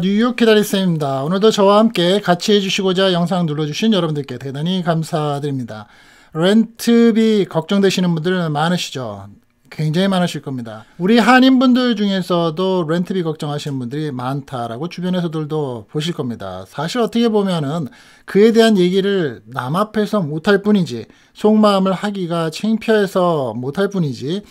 뉴욕 기다리쌤입니다. 오늘도 저와 함께 같이 해주시고자 영상 눌러주신 여러분들께 대단히 감사드립니다. 렌트비 걱정되시는 분들 많으시죠? 굉장히 많으실 겁니다. 우리 한인분들 중에서도 렌트비 걱정하시는 분들이 많다라고 주변에서들도 보실 겁니다. 사실 어떻게 보면은 그에 대한 얘기를 남 앞에서 못할 뿐이지 속마음을 하기가 창피해서 못할 뿐이지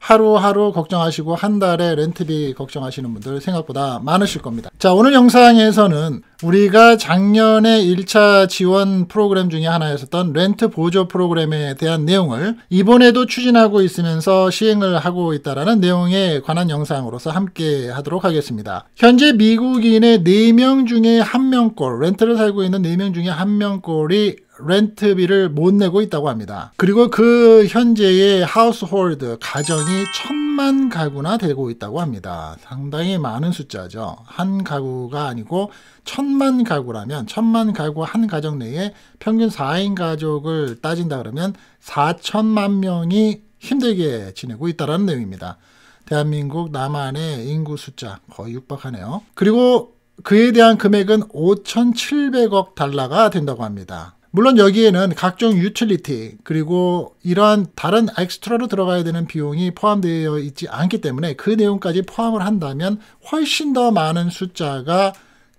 하루하루 걱정하시고 한 달에 렌트비 걱정하시는 분들 생각보다 많으실 겁니다. 자, 오늘 영상에서는 우리가 작년에 1차 지원 프로그램 중에 하나였었던 렌트 보조 프로그램에 대한 내용을 이번에도 추진하고 있으면서 시행을 하고 있다라는 내용에 관한 영상으로서 함께 하도록 하겠습니다. 현재 미국인의 4명 중에 1명꼴, 렌트를 살고 있는 4명 중에 1명꼴이 렌트비를 못 내고 있다고 합니다. 그리고 그 현재의 하우스홀드 가정이 1 3만 가구나 되고 있다고 합니다. 상당히 많은 숫자죠. 한 가구가 아니고 천만 가구라면 천만 가구 한 가정 내에 평균 4인 가족을 따진다 그러면 4천만 명이 힘들게 지내고 있다는 내용입니다. 대한민국 남한의 인구 숫자 거의 육박하네요. 그리고 그에 대한 금액은 5,700억 달러가 된다고 합니다. 물론 여기에는 각종 유틸리티 그리고 이러한 다른 엑스트라로 들어가야 되는 비용이 포함되어 있지 않기 때문에 그 내용까지 포함을 한다면 훨씬 더 많은 숫자가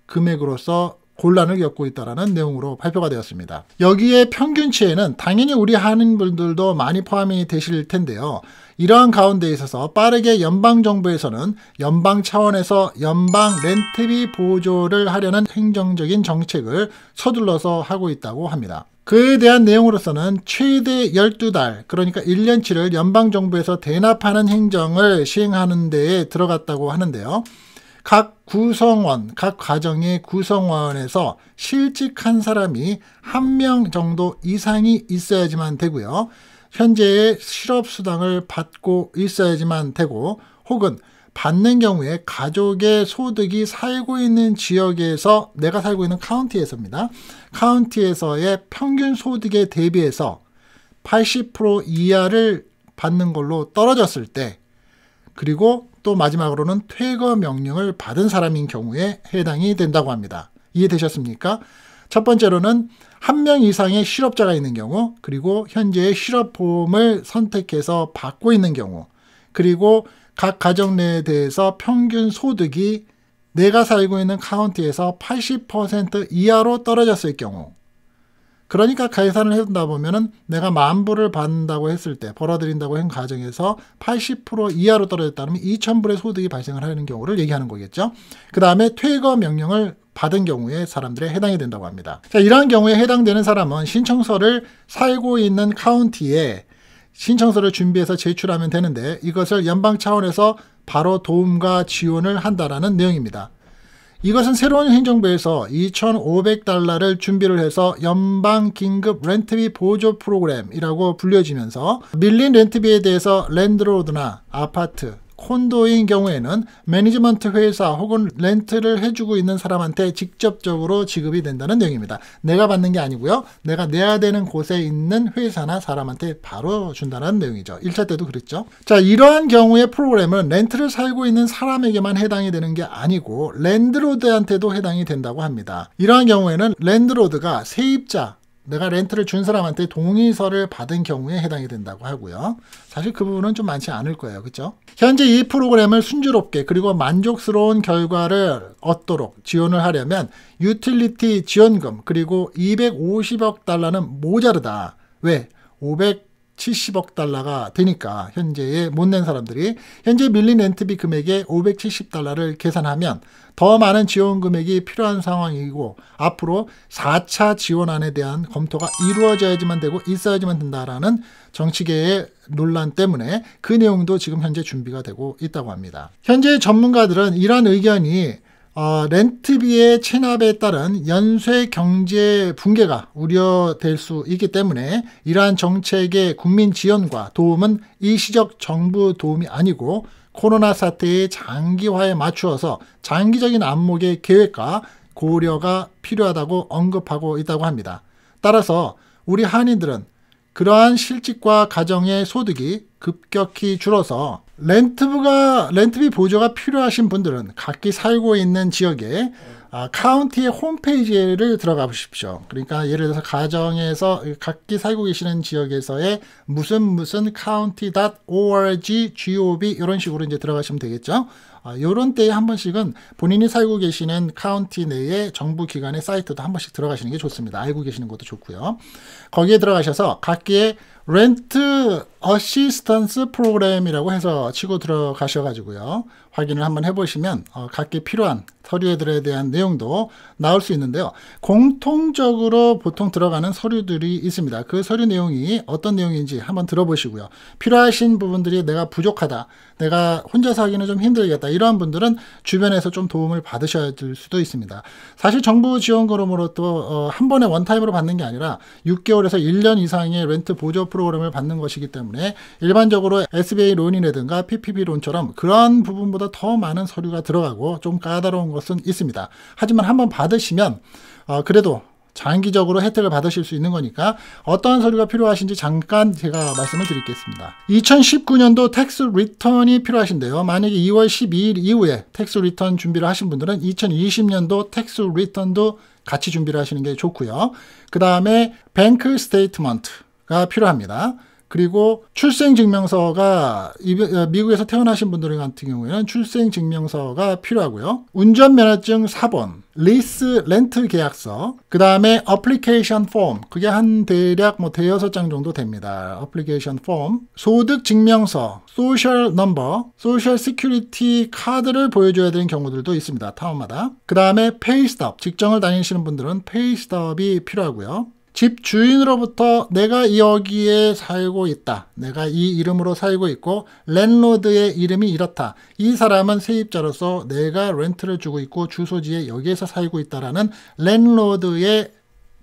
금액으로서 곤란을 겪고 있다는 내용으로 발표가 되었습니다. 여기에 평균치에는 당연히 우리 한인분들도 많이 포함이 되실 텐데요. 이러한 가운데 있어서 빠르게 연방정부에서는 연방 차원에서 연방 렌트비 보조를 하려는 행정적인 정책을 서둘러서 하고 있다고 합니다. 그에 대한 내용으로서는 최대 12달, 그러니까 1년치를 연방정부에서 대납하는 행정을 시행하는 데에 들어갔다고 하는데요. 각 구성원, 각 가정의 구성원에서 실직한 사람이 한 명 정도 이상이 있어야지만 되고요. 현재의 실업수당을 받고 있어야지만 되고 혹은 받는 경우에 가족의 소득이 살고 있는 지역에서 내가 살고 있는 카운티에서입니다. 카운티에서의 평균 소득에 대비해서 80% 이하를 받는 걸로 떨어졌을 때 그리고 또 마지막으로는 퇴거 명령을 받은 사람인 경우에 해당이 된다고 합니다. 이해되셨습니까? 첫 번째로는 한 명 이상의 실업자가 있는 경우, 그리고 현재의 실업보험을 선택해서 받고 있는 경우, 그리고 각 가정 내에 대해서 평균 소득이 내가 살고 있는 카운티에서 80% 이하로 떨어졌을 경우, 그러니까 계산을 해다 보면은 내가 만불을 받는다고 했을 때 벌어들인다고 한 과정에서 80% 이하로 떨어졌다면 2,000불의 소득이 발생을 하는 경우를 얘기하는 거겠죠. 그 다음에 퇴거 명령을 받은 경우에 사람들에 해당이 된다고 합니다. 자, 이러한 경우에 해당되는 사람은 신청서를 살고 있는 카운티에 신청서를 준비해서 제출하면 되는데 이것을 연방 차원에서 바로 도움과 지원을 한다라는 내용입니다. 이것은 새로운 행정부에서 2,500달러를 준비를 해서 연방 긴급 렌트비 보조 프로그램이라고 불려지면서 밀린 렌트비에 대해서 랜드로드나 아파트, 콘도인 경우에는 매니지먼트 회사 혹은 렌트를 해주고 있는 사람한테 직접적으로 지급이 된다는 내용입니다. 내가 받는 게 아니고요. 내가 내야 되는 곳에 있는 회사나 사람한테 바로 준다는 내용이죠. 1차 때도 그랬죠. 자, 이러한 경우에 프로그램은 렌트를 살고 있는 사람에게만 해당이 되는 게 아니고 랜드로드한테도 해당이 된다고 합니다. 이러한 경우에는 랜드로드가 세입자 내가 렌트를 준 사람한테 동의서를 받은 경우에 해당이 된다고 하고요. 사실 그 부분은 좀 많지 않을 거예요. 그렇죠? 현재 이 프로그램을 순조롭게 그리고 만족스러운 결과를 얻도록 지원을 하려면 유틸리티 지원금 그리고 250억 달러는 모자르다. 왜? 500 570억 달러가 되니까 현재의 못낸 사람들이 현재 밀린 렌트비 금액의 570달러를 계산하면 더 많은 지원 금액이 필요한 상황이고 앞으로 4차 지원안에 대한 검토가 이루어져야지만 되고 있어야지만 된다라는 정치계의 논란 때문에 그 내용도 지금 현재 준비가 되고 있다고 합니다. 현재 전문가들은 이러한 의견이 어, 렌트비의 체납에 따른 연쇄 경제 붕괴가 우려될 수 있기 때문에 이러한 정책의 국민 지원과 도움은 일시적 정부 도움이 아니고 코로나 사태의 장기화에 맞추어서 장기적인 안목의 계획과 고려가 필요하다고 언급하고 있다고 합니다. 따라서 우리 한인들은 그러한 실직과 가정의 소득이 급격히 줄어서 렌트부가 렌트비 보조가 필요하신 분들은 각기 살고 있는 지역에 아, 카운티의 홈페이지를 들어가 보십시오. 그러니까 예를 들어서 가정에서 각기 살고 계시는 지역에서의 무슨 무슨 county.org, gov 이런 식으로 이제 들어가시면 되겠죠. 아, 요런 때에 한 번씩은 본인이 살고 계시는 카운티 내의 정부 기관의 사이트도 한 번씩 들어가시는 게 좋습니다. 알고 계시는 것도 좋고요. 거기에 들어가셔서 각기의 렌트 어시스턴스 프로그램이라고 해서 치고 들어가셔가지고요. 확인을 한번 해보시면 어, 각기 필요한 서류들에 대한 내용도 나올 수 있는데요. 공통적으로 보통 들어가는 서류들이 있습니다. 그 서류 내용이 어떤 내용인지 한번 들어보시고요. 필요하신 부분들이 내가 부족하다, 내가 혼자서 하기는 좀 힘들겠다 이러한 분들은 주변에서 좀 도움을 받으셔야 될 수도 있습니다. 사실 정부 지원금으로 도한 어, 번에 원타임으로 받는 게 아니라 6개월에서 1년 이상의 렌트 보조 프로그램을 받는 것이기 때문에 일반적으로 SBA 론이라든가 PPB 론처럼 그런 부분보다 더 많은 서류가 들어가고 좀 까다로운 것 것은 있습니다. 하지만 한번 받으시면 어, 그래도 장기적으로 혜택을 받으실 수 있는 거니까 어떠한 서류가 필요하신지 잠깐 제가 말씀을 드리겠습니다. 2019년도 텍스 리턴이 필요하신데요. 만약에 2월 12일 이후에 텍스 리턴 준비를 하신 분들은 2020년도 텍스 리턴도 같이 준비를 하시는 게 좋고요. 그 다음에 뱅크 스테이트먼트가 필요합니다. 그리고 출생증명서가 어, 미국에서 태어나신 분들 같은 경우에는 출생증명서가 필요하고요. 운전면허증 4번, 리스 렌트 계약서, 그 다음에 어플리케이션 폼, 그게 한 대략 뭐 대여섯 장 정도 됩니다. 어플리케이션 폼, 소득 증명서, 소셜 넘버, 소셜 시큐리티 카드를 보여줘야 되는 경우들도 있습니다. 타운마다. 그 다음에 페이스톱, 직장을 다니시는 분들은 페이스톱이 필요하고요. 집 주인으로부터 내가 여기에 살고 있다. 내가 이 이름으로 살고 있고 랜로드의 이름이 이렇다. 이 사람은 세입자로서 내가 렌트를 주고 있고 주소지에 여기에서 살고 있다라는 랜로드의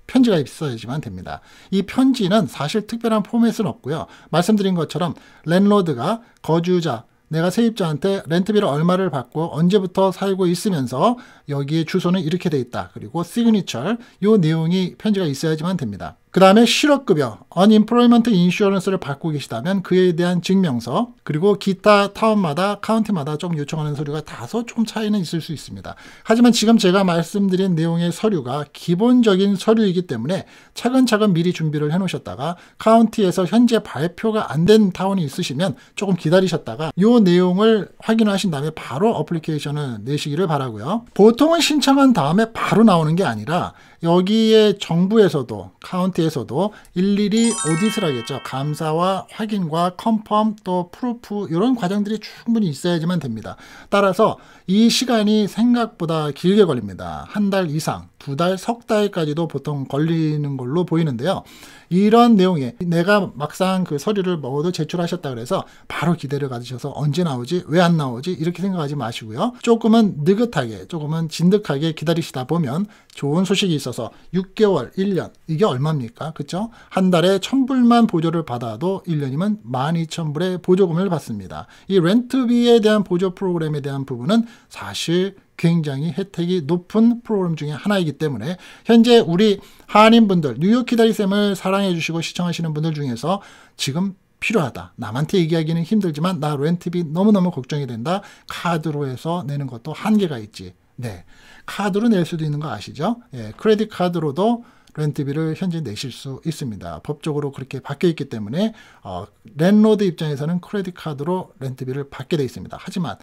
편지가 있어야지만 됩니다. 이 편지는 사실 특별한 포맷은 없고요. 말씀드린 것처럼 랜로드가 거주자 내가 세입자한테 렌트비를 얼마를 받고 언제부터 살고 있으면서 여기에 주소는 이렇게 돼 있다. 그리고 시그니처 요 내용이 편지가 있어야지만 됩니다. 그 다음에 실업급여, unemployment insurance를 받고 계시다면 그에 대한 증명서, 그리고 기타 타운마다 카운티마다 좀 요청하는 서류가 다소 좀 차이는 있을 수 있습니다. 하지만 지금 제가 말씀드린 내용의 서류가 기본적인 서류이기 때문에 차근차근 미리 준비를 해놓으셨다가 카운티에서 현재 발표가 안 된 타운이 있으시면 조금 기다리셨다가 이 내용을 확인하신 다음에 바로 어플리케이션을 내시기를 바라고요. 보통은 신청한 다음에 바로 나오는 게 아니라 여기에 정부에서도 카운티 에 대해서도 일일이 오디을 하겠죠. 감사와 확인과 컨펌 또 프루프 이런 과정들이 충분히 있어야지만 됩니다. 따라서 이 시간이 생각보다 길게 걸립니다. 한 달 이상, 두 달, 석 달까지도 보통 걸리는 걸로 보이는데요. 이런 내용에 내가 막상 그 서류를 먹어도 제출하셨다 그래서 바로 기대를 가지셔서 언제 나오지? 왜 안 나오지? 이렇게 생각하지 마시고요. 조금은 느긋하게, 조금은 진득하게 기다리시다 보면 좋은 소식이 있어서 6개월, 1년 이게 얼마입니까? 아닙니까? 그쵸한 달에 천불만 보조를 받아도 1년이면 12,000불의 보조금을 받습니다. 이 렌트비에 대한 보조 프로그램에 대한 부분은 사실 굉장히 혜택이 높은 프로그램 중에 하나이기 때문에 현재 우리 한인분들 뉴욕 키다리쌤을 사랑해 주시고 시청하시는 분들 중에서 지금 필요하다. 남한테 얘기하기는 힘들지만 나 렌트비 너무너무 걱정이 된다. 카드로 해서 내는 것도 한계가 있지. 네. 카드로 낼 수도 있는 거 아시죠? 예, 크레딧 카드로도 렌트비를 현재 내실 수 있습니다. 법적으로 그렇게 바뀌어 있기 때문에 어, 랜로드 입장에서는 크레딧 카드로 렌트비를 받게 돼 있습니다. 하지만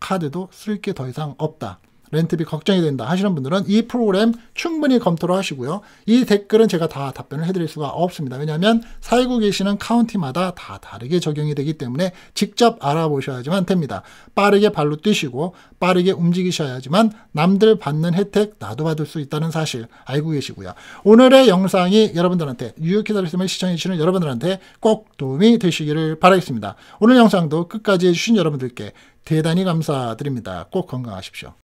카드도 쓸 게 더 이상 없다. 렌트비 걱정이 된다 하시는 분들은 이 프로그램 충분히 검토를 하시고요. 이 댓글은 제가 다 답변을 해드릴 수가 없습니다. 왜냐하면 살고 계시는 카운티마다 다 다르게 적용이 되기 때문에 직접 알아보셔야지만 됩니다. 빠르게 발로 뛰시고 빠르게 움직이셔야지만 남들 받는 혜택 나도 받을 수 있다는 사실 알고 계시고요. 오늘의 영상이 여러분들한테 유익히 다루심을 시청해주시는 여러분들한테 꼭 도움이 되시기를 바라겠습니다. 오늘 영상도 끝까지 해주신 여러분들께 대단히 감사드립니다. 꼭 건강하십시오.